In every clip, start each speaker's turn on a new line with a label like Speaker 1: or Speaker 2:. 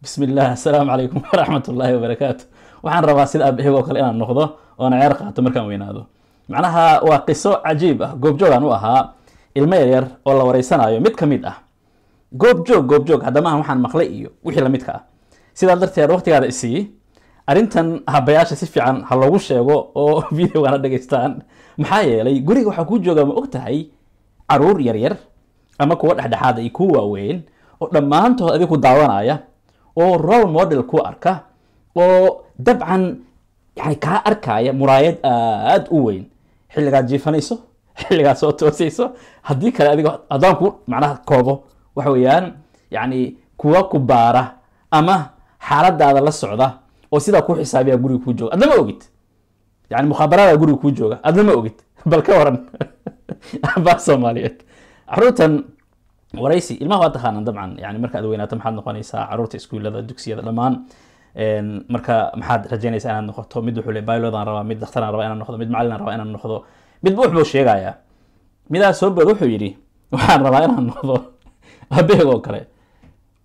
Speaker 1: bismi illah assalaamu calaykum waraxmat ullaahi wabarakaatu waxaan rabaa sida aabahig oo kale inaan noqdo oona ceer qaato markaan weynaado macnaha waa qiso cajiib ah goobjoogaan u ahaa ilmo yaryar oo la wareysanaayo mid ka mid ah goobjoog goobjoog haddamahan waxaan maqlay iyo wixii lamidka ah sidaas darteed waqtigaada isii arrintan habayaasha si fiican ha loogu sheego oo videogaana dhegaystaan maxaa yeelay guriga waxaa kuu joogaa ma og tahay caruur yaryar ama kuwa dhexdhexaada ah iyo kuwa waaweyn oo dhammaantood adiga ku daawanaya oo role model ku arka oo dabcan yani kaa arkaya muraayad aad u weyn xilligaad jiifanayso xilligaad soo toosayso haddii kale adiga haddaan ku macnaha koobo waxa weeyaan yani kuwa ku baara ama xaaladaada la socda oo sidaa ku xisaabiya guriga kuu jooga adnama ogid yani mukhaabaraada guriga kuu jooga adnama ogid bal ka waran baa soomaaliyeed caruurtan waraysi ilmaha waa taqaanaan dabcan yani markaad weynaato maxaad noqonaysaa caruurta iskuullada dugsiyada dhammaan marka maxaad rajeynaysaa inaad noqoto mid wuxuu le bilodan rabaa mid dakhtaraan rabaa inaan noqdo mid macallinaan rabaa inaan noqdo midba wuxbuu sheegayaa midaa soo bood wuxuu yidhi waxaan rabaa inaan noqdo abeeg oo kale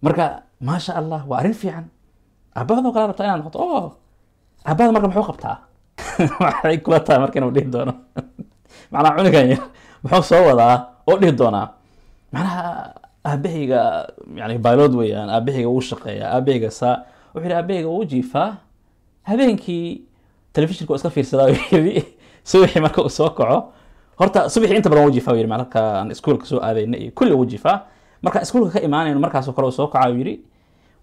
Speaker 1: marka maasha allah waa arrin fiican aabahadoo kale rabtaa inaan noqdo o oh, aabahada marka muxuu qabtaa maxay kula tahay marka inuu dhihi doono macnaa cunigan yar muxuu soo wadaa oo dhihi doonaa macnaha aabahayga yani bilood weeyaan aabahayga uu shaqeeya aabahayga saa wuxuu yidhi aabahayga uu jiifaa habeenkii telefishinku iska fiirsadaa yidhi subaxii marka uu soo kaco horta subaxii inta badan wajifa yidhi marka aan iskuulka soo aadayna iyo kulli wajifa marka iskuulka ka imaanayno markaasoo kale uu soo kaca yidhi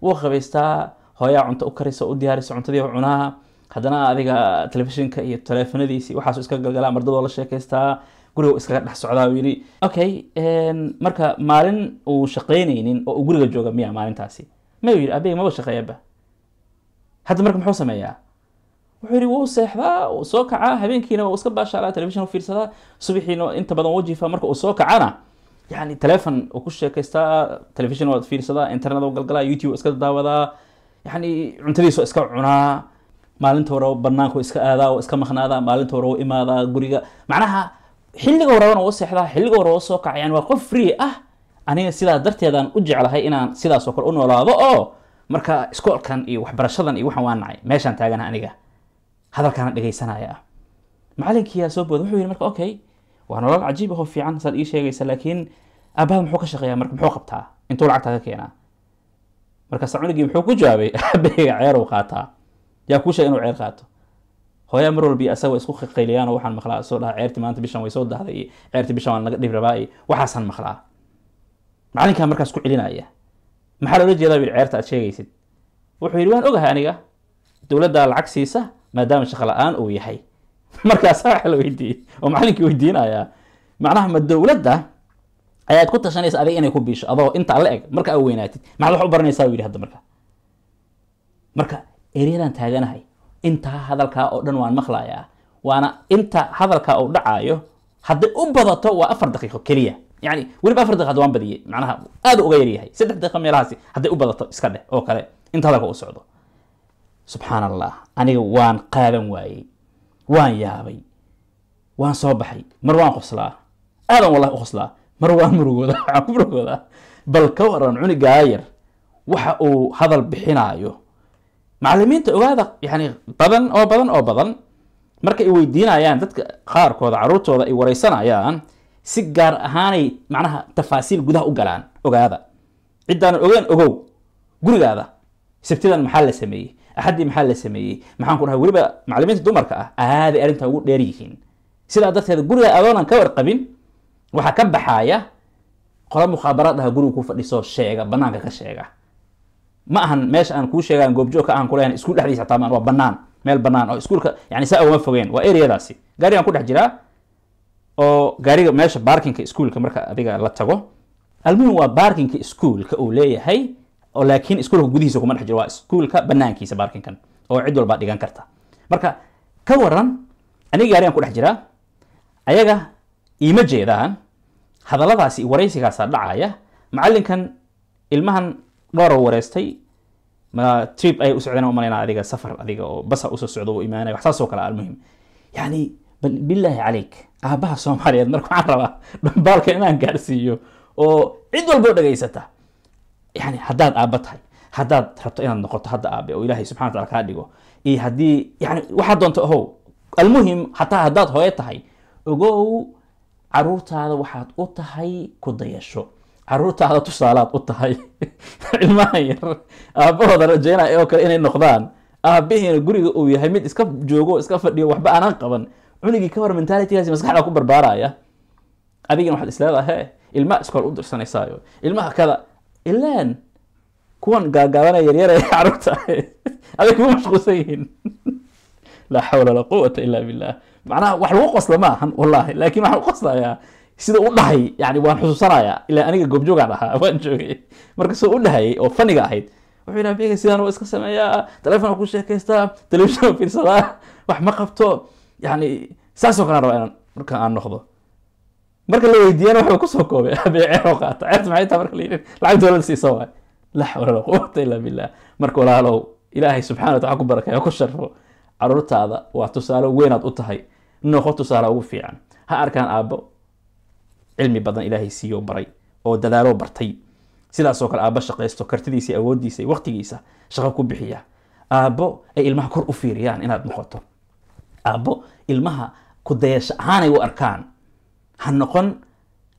Speaker 1: wuu qabaystaa hooyaa cunto u karisa u diyaarisa cuntadii cunaa haddana adiga telefishinka iyo taleefonadiisi waxaasu iska galgalaa mardadoo la sheekaystaa guriga iskaga dhex socdaa u okay marka maalin uu shaqaynaynin oo uu guriga jooga miya maalintaasi may u yidhi maba shaqeeyaba hadda marka muxuu sameeyaa wuxuu yidhi wuu seexdaa uu soo kacaa habeenkiina uu iska baashaalaa telefishan u fiirsadaa subaxiina inta badan wajifa marka uu soo kacana yani telefon uu ku sheekaystaa telefishan waad fiirsadaa internet u galgalaa youtube iska daawadaa yani cuntadiisu iska cunaa maalinta hore banaanku iska aadaa oo iska maqnaadaa maalinta hore u imaadaa guriga macnaha xilliga horeban u seexdaa xilliga hore u soo kacayaan waa qof free ah aniga sidaa darteedaan u jeclahay inaan sidaasoo kale u noolaado oo marka iskoolkan iyo waxbarashadan iyo waxaan waa nacay meeshaan taagana aniga hadalkaana dhegaysanaya ah macalinkiyaa soo booda wuxuu yidhi marka okay waa nolol cajiib ahoo fiican saad ii sheegaysa laakiin aabbaha muxuu ka shaqeeyaa marka muxuu qabtaa intuu lacagtaa ka keenaa markaasa cunugii muxuu ku jawaabay aabahayga ceer uu qaataa yaa kuu sheega inuu ceer qaato hooya mar walba asaga isku qayliyaan waxaan maqlaa soo dhaha ceerti maanta bishan way soo dahday iyo ceerti bishan waan laga dhib rabaa iyo waxaasaan maqlaa macalinkaa markaas ku celinaya maxaa loola jeedaa yidhi ceerta aad sheegaysid wuxuu yidhi waan ogahay aniga dowladdaa lacag siisa maadaama shaqo la-aan uu yahay markaasaa waxa la weydiiyey oo macalinkii weydiinayaa macnaha ma dowladda ayaad ku tashanaysa adiga inay ku biisho adoo inta alle eg marka aa weynaatid maxaad wax u baranaysaa u yidhi hadda marka marka eryadan taaganahay intaa hadalkaa oo dhan waan maqlayaa waana inta hadalkaa uu dhacaayo hadday u badato waa afar daqiiqo keliya yani weliba afar daqiiqad waan badiyey macnaha aad uga yaryahay saddex daqiiqo meelahaasi hadday u badato iska dheh oo kale inta hadalka u socdo subxaan allah aniga waan qaadan waayey waan yaabay waan soo baxay mar waan qoslaa aadan wallahi u qoslaa mar waan murugooda waxaan ku murugoodaa bal ka waran cuniggaa yar waxa uu hadal bixinaayo macalimiinta ogaada yani badan oo badan oo badan markay weydiinayaan dadka qaarkooda caruurtooda ay wareysanayaan si gaar ahaanay macnaha tafaasiil gudaha u galaan ogaada ciddaanan ogeyn ogow gurigaada sabtidan maxaa la sameeyey axaddii maxaa la sameeyey maxaan ku dhahay weliba macalimiinta dumarka ah aaday arrintan ugu dheer yihiin sidaa darteed guriga adoonan ka warqabin waxaa ka baxaaya qola mukhaabaraad dhaha guriga ku fadhiso sheega bannaanka ka sheega ma ahan meesha aan kuu sheegaan goobjoogka aan kulahayn iskuul dhexdiisa xataa maan waa bannaan meel bannaan oo iskuulka yani saa ugama fogeen waa ereyadaasi gaarigaan ku dhex jiraa oo gaariga meesha baarkinka iskuulka marka adiga la tago almuhim waa baarkinka iskuulka uu leeyahay oo laakiin iskuulka gudihiisa kuma dhex jiro waa iskuulka banaankiisa baarkinkan oo cid walbaa dhigan karta marka ka waran aniga gaarigaan ku dhex jiraa ayaga iima jeedaan hadalladaasi waraysigaasa dhacaya macallinkan ilmahan dhowr wareystay trip ay u socdeen umalayna adiga safar adiga oo basa usoo socdo imaanay wax kale almuhim yani bal bilaahi caleyk aabbaha soomaaliyeed marka waxaan rabaa dhambaalka inaan gaarsiiyo oo cid walboo dhegaysata yani haddaad aabba tahay haddaad rabto inaad noqoto hadda aabe oo ilaahay subxana watacala kaa dhigo iyo haddii yani waxaad doonto ohow almuhim hataa haddaad hooyo tahay ogow caruurtaada waxaad u tahay ku dayasho caruurtaada tusaalaad u tahay cilmahan yar aabahooda rajeynaya oo kale inay noqdaan aabahiina guriga uu yahay mid iska joogo iska fadhiyo waxba aanan qaban cunigii ka hor mentalitygaasi maskaxda ku barbaaraya adigina waxaad isleedahay ilmaha iskool u dirsanaysaayo ilmaha kada ilaan kuwan gaagaabanaya yaryaraya caruurta aday kugu mashquulsan yihiin laa xawla laa quwata ilaa billah macnaha wax lagu qosla maahan wallaahi laakiin waxaan u qoslayaa sida u dhahayy yani waan xusuusanayaa ilaa aniga goobjoogaan ahaa waan joogay marka soo u dhahayay oo faniga ahayd wuxuu yidhaha beega sidaan waa iska sameeyaa telefon waa ku sheekaystaa telefishan fiirsadaa wax ma qabto yani saasoo kale rabaa inaan marka aan noqdo marka la weydiiyana waxba kusoo koobay abee ceeroo qaata ceerta maxay taa marka layidhi lacagta walala siisa waay la xawla quwata ilaa billah marka walaalow ilaahay subxana wataala ku barakeeya ku sharfo carruurtaada waa tusaale weynaad u tahay noqo tusaale ugu fiican ha arkaan aabbo cilmi badan ilaahay siiyo baray oo dadaalo bartay sidaasoo kale aabba shaqaysto kartidiisa awoodiisa waqtigiisa shaqo ku bixiya aabbo ay ilmaha kor u fiiriyaan inaad noqoto aabbo ilmaha kudayasho ahaanay u arkaan ha noqon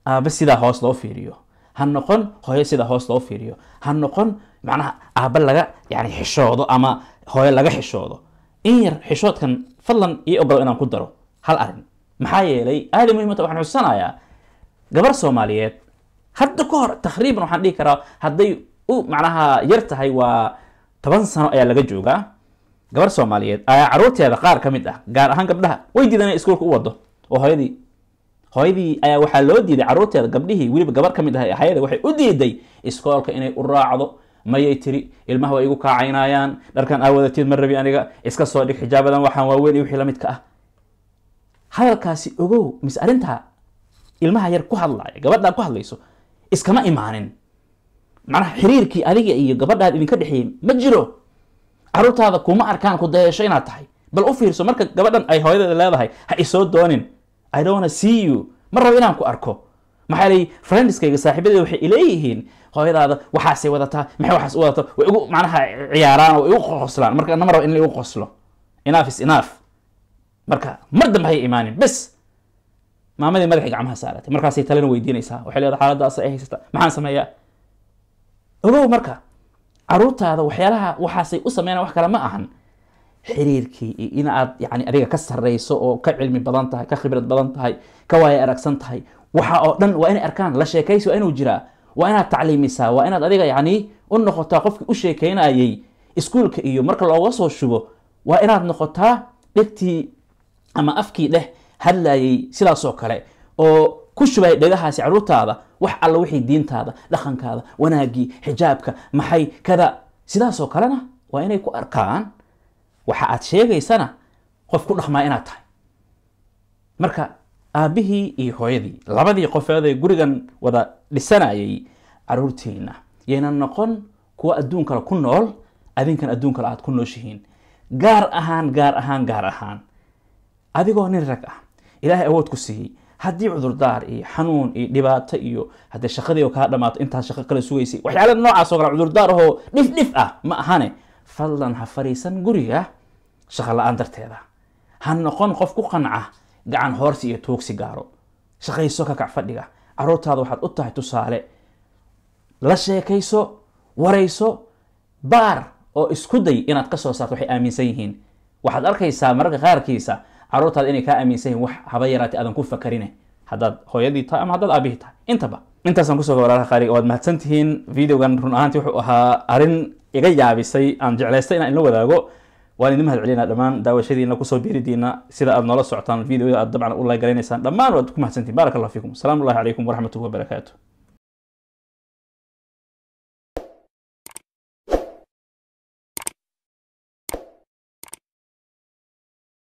Speaker 1: aabbe sidaa hoos loo fiiriyo ha noqon hooyo sidaa hoos loo fiiriyo ha noqon macnaha aabbe laga yani xishoodo ama hooyo laga xishoodo in yar xishoodkan fadlan io ogol inaan ku daro hal arin maxaa yeelay aada muhimata waxaan xusanayaa gabar soomaaliyeed hadda ka hor takriiban waxaan dhihi karaa hadday u macnaha yar tahay waa toban sano ayaa laga joogaa gabar soomaaliyeed ayaa caruurteeda qaar ka mid ah gaar ahaan gabdhaha way diidan inay iskuulka u wado oo hooyadii hooyadii ayaa waxaa loo diiday caruurteeda gabdhihii weliba gabar ka mid ah ee waxay u diiday iskoolka inay u raacdo mayay tiri ilmaha waa igu kaacaynayaan dharkan aa wadatid ma rabi aniga iska soo dhig xijaabadan waxaan waaweyn iyo wixii la midka ah hadalkaasi ogow mise arrintaa ilmaha yar ku hadlaaya gabadhaa ku hadlayso iskama imaanin macnaha xiriirkii adiga iyo gabadhaad idinka dhexeeyey ma jiro caruurtaada kuma arkaan ku dayasho inaad tahay bal u fiirso marka gabadhan ay hooyadeeda leedahay ha isoo doonin i don't wanna see you ma rabo inaan ku arko maxaa leeyihi friendskayga saaxiibadeeda waxay ileeyihiin hooyadaada waxaasay wadataa maxay waxaas u wadataa way igu macnaha ciyaaraan way igu qoslaan marka nama rabo in la igu qoslo enough is enough marka mar dambe haya imaanin bes maamadii madaxi gacmaha saaratay markaasay talena weydiinaysaa waxay leeda xaaladda asa haysata maxaan sameeyaa ogow marka caruurtaada waxyaalaha waxaasay u sameynaa wax kale ma ahan xiriirkii iyo in aad adiga ka sarreyso oo ka cilmi badan tahay ka khibrad badan tahay ka waayo aragsan tahay waxa oo dhan waa inay arkaan la sheekaysi waa inuu jiraa waa inaad tacliimisaa waa inaad adiga yacni u noqotaa qofkii u sheekeynayay iskuolka iyo marka looga soo shubo waa inaad noqotaa dhegtii ama afkii dheh hadlayay sidaasoo kale oo ku shubay dhegahaasi caruurtaada wax alla wixii diintaada dhaqankaada wanaagii xijaabka maxay kada sidaasoo kalena waa inay ku arkaan waxa aad sheegaysana qof ku dhaqmaa inaad tahay marka aabbihii iyo hooyadii labadii qofeed ee gurigan wada dhisanayay caruurtiina yayna noqon kuwa adduun ku nool adinkan adduun aad ku nooshihiin gaar ahaan gaar ahaan gaar ahaan adigoo nin rag ah ilaahay awood ku siiyey haddii cudurdaar iyo xanuun iyo dhibaato iyo haddee shaqadii kaa dhamaato intaa shaqo kale sugaysay waxyaala noocaas kale cudurdaar ahoo dhif dhif ah ma ahane fadlan ha fadhiisan guriga shaqo la-aan darteeda ah. ha noqon qof ku qanca gacan hoorsi iyo tuugsi gaaro shaqayso kakac fadhiga caruurtaada waxaad u tahay tusaale la sheekayso warayso baar oo isku day inaad ka soo saarto waxay aaminsan yihiin waxaad arkaysaa mararka qaarkiisa caruurtaada inay kaa aaminsan yihin wax haba yaraatay aadan ku fakarine haddaad hooyadii tahay ama haddaad aabihii tahay intaba intaasaan kusoo walaalaha qaali waad mahadsantihiin videogan run ahaantii wuxuu ahaa arrin iga yaabisay aan jeclaystay inaan inla wadaago waan idin mahad celinaa dhammaan daawashadiina kusoo biiridiina sida aad nola socotaan videoyada aad dabcan u laygalaynaysan dhammaan waad ku mahadsantihin baarak fiikum asalaamu allahi calaykum waraxmatullahi wabarakaatu